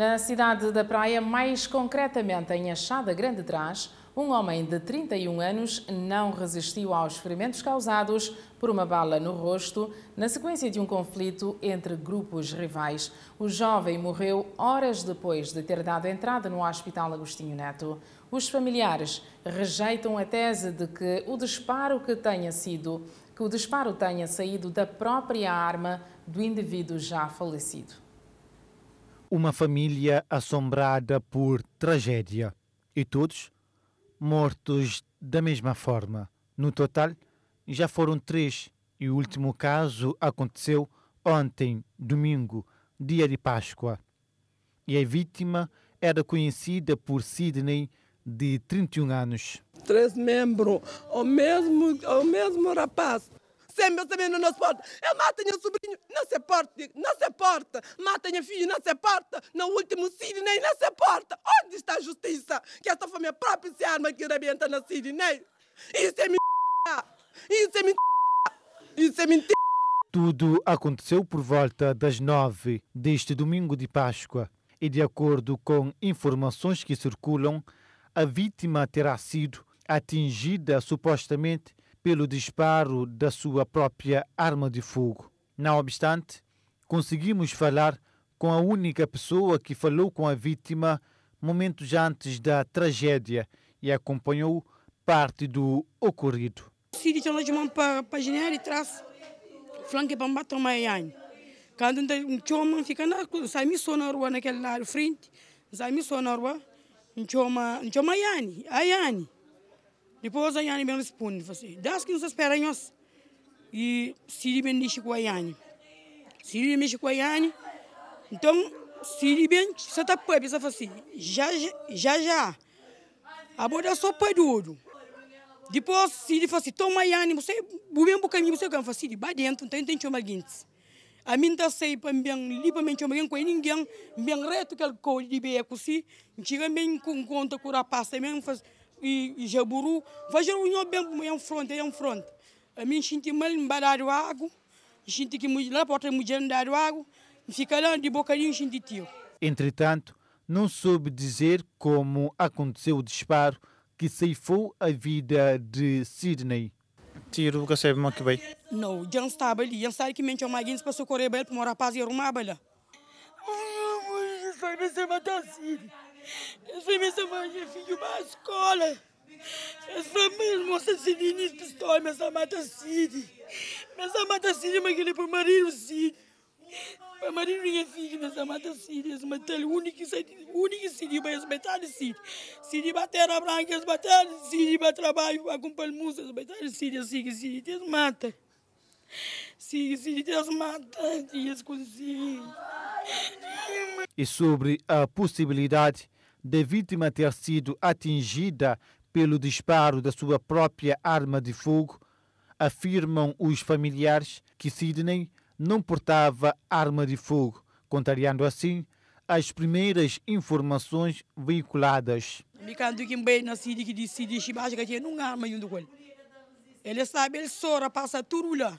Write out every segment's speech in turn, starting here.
Na cidade da Praia, mais concretamente em Achada Grande Trás, um homem de 31 anos não resistiu aos ferimentos causados por uma bala no rosto na sequência de um conflito entre grupos rivais. O jovem morreu horas depois de ter dado entrada no Hospital Agostinho Neto. Os familiares rejeitam a tese de que o disparo que tenha sido que o disparo tenha saído da própria arma do indivíduo já falecido. Uma família assombrada por tragédia e todos mortos da mesma forma. No total, já foram três e o último caso aconteceu ontem, domingo, dia de Páscoa. E a vítima era conhecida por Sidney, de 31 anos. Três membros, o mesmo, o mesmo rapaz sem é meu também é não se porta. Eu matem o sobrinho, não se porta, não se porta. Mata minha filha, não se porta. No último Sidney, não se porta. Onde está a justiça? Que essa minha própria se arma que rebenta na Sidney. Isso é mentira. Isso é mentira. Isso é mentira. Tudo aconteceu por volta das nove deste domingo de Páscoa e, de acordo com informações que circulam, a vítima terá sido atingida supostamente pelo disparo da sua própria arma de fogo. Não obstante, conseguimos falar com a única pessoa que falou com a vítima momentos antes da tragédia e acompanhou parte do ocorrido. Sigi chalo de para para janela e traz flanque para bater uma Quando um choma fica na sai me só na rua naquele lado frente, sai me só na rua, um choma, um choma ian, ian. Depois assim, a Yane me responde, você das que nos esperanhas e Siri ben nishi com a Yane. Siri mexe com a Yane. Então, Siri bem você tá você fala assim, já já já. A boda só pai duro. Depois Siri fala assim, toma Yane, você mesmo bucaminho, você can assim, Siri, vai dentro, então tem chama guintes. A mim tá sei para bem lipa mente alguém com ninguém, bem reto que ele colhe de beco se, tira bem com conta com o rapaz, também e, Jaburu. Vejam o bem é um fronte, é um A mim senti mal me baralho água, senti que lá para outra dar água, ficarão de bocadinho senti tio. Entretanto, não soube dizer como aconteceu o disparo que ceifou a vida de Sidney. Tiro que sabe que bem. Não, já não estava ali, já estava que mentiu uma guinça para socorrer bem para um rapaz e arrumar ele. Ai, amor, isso vai me matar assim je figlio ma Essa moça Cid mas amata Cid. Mas amata Cid, mas por marido Cid. Para marido mas amata Cid. Esse metal único Cid, Cid, mas esse branca, esse metal trabalho, para comprar moça, Cid, assim Cid, esse mata. Cid, Cid, esse mata, E sobre a possibilidade da vítima ter sido atingida pelo disparo da sua própria arma de fogo, afirmam os familiares que Sidney não portava arma de fogo, contrariando assim as primeiras informações veiculadas. Ele sabe, ele sora, passa tudo lá.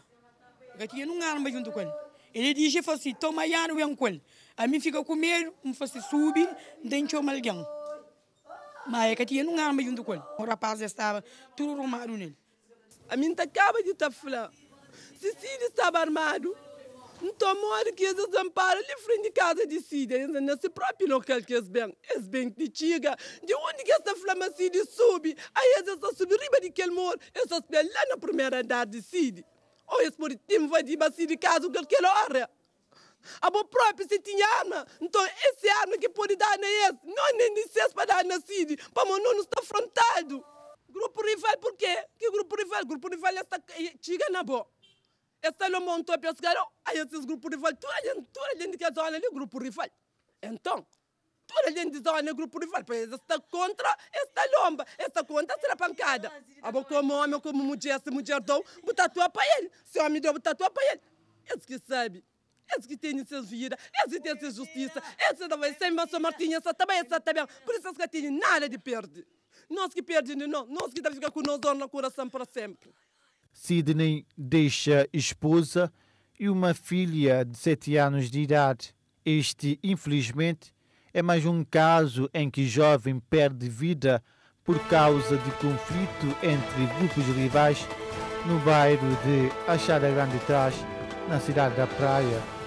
Ele tinha uma arma junto com ele. Ele diz e falou assim, toma yano e anquel. A mim fica com medo, me faz assim, subir, dentro o malgão. Mas é que tinha um arma junto com ele. O rapaz estava tudo armado nele. A mim tá acaba de estar tá falando. Se Cid estava armado, não tomou hora que eles amparam ali frente de casa de Cid, nesse próprio local que eles bem, eles bem de tiga, de onde que essa flama Cid sobe, aí eles subem riba de aquele morro, eles bem lá na primeira andar de Cid. Ou oh, esse maritim vai de bacia de casa a qualquer hora. A boa própria se tinha arma. Então, esse arma que pode dar não é esse. Não é nem licença para dar nascido. Para o não está afrontado. Grupo rival, por quê? Que grupo rival? Grupo rival é essa na boa. Essa não montou a pescar. Oh, aí esses grupos rival, toda a gente, toda a gente olha ali, grupo rival. Então, Toda a gente diz, olha, grupo rival, esse está contra, esse está lomba, esse está contra, será pancada. Tá ah, vou como homem, como mulher, se mulher dou, botar tatuar para ele. Se homem deu, botar tatuar para ele. Esse que sabe. Esse que tem essa vida, esse que tem essa justiça, esse também, sem maçã Martinha, essa também, essa também. Por isso que tem nada de perder. Nós que perdemos, não. Nós que devemos ficar com nós no coração para sempre. Sidney deixa esposa e uma filha de sete anos de idade. Este, infelizmente, é mais um caso em que jovem perde vida por causa de conflito entre grupos rivais no bairro de Achada Grande Trás, na cidade da Praia.